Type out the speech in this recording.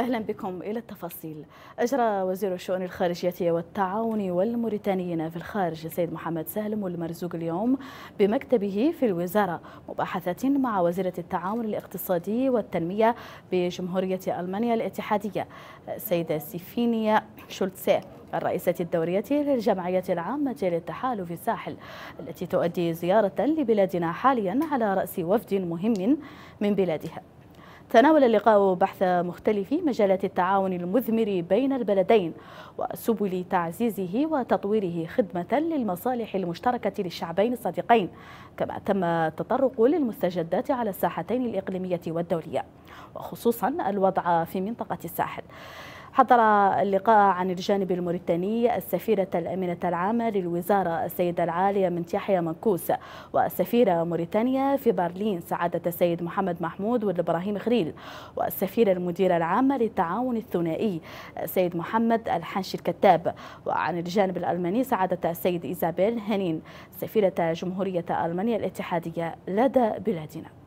أهلا بكم إلى التفاصيل أجرى وزير الشؤون الخارجية والتعاون والموريتانيين في الخارج سيد محمد سالم المرزوق اليوم بمكتبه في الوزارة مباحثات مع وزيرة التعاون الاقتصادي والتنمية بجمهورية ألمانيا الاتحادية السيدة سيفينيا شولتسي الرئيسة الدورية للجمعية العامة للتحالف الساحل التي تؤدي زيارة لبلادنا حاليا على رأس وفد مهم من بلادها تناول اللقاء بحث مختلف في مجالات التعاون المثمر بين البلدين وسبل تعزيزه وتطويره خدمة للمصالح المشتركة للشعبين الصديقين كما تم التطرق للمستجدات على الساحتين الإقليمية والدولية وخصوصا الوضع في منطقة الساحل حضر اللقاء عن الجانب الموريتاني السفيرة الأمينة العامة للوزارة السيدة العالية من يحيى منكوس والسفيرة موريتانيا في برلين سعادة السيد محمد محمود والإبراهيم خليل والسفيرة المديرة العامة للتعاون الثنائي السيد محمد الحنش الكتاب وعن الجانب الألماني سعادة السيد إيزابيل هنين سفيرة جمهورية ألمانيا الاتحادية لدى بلادنا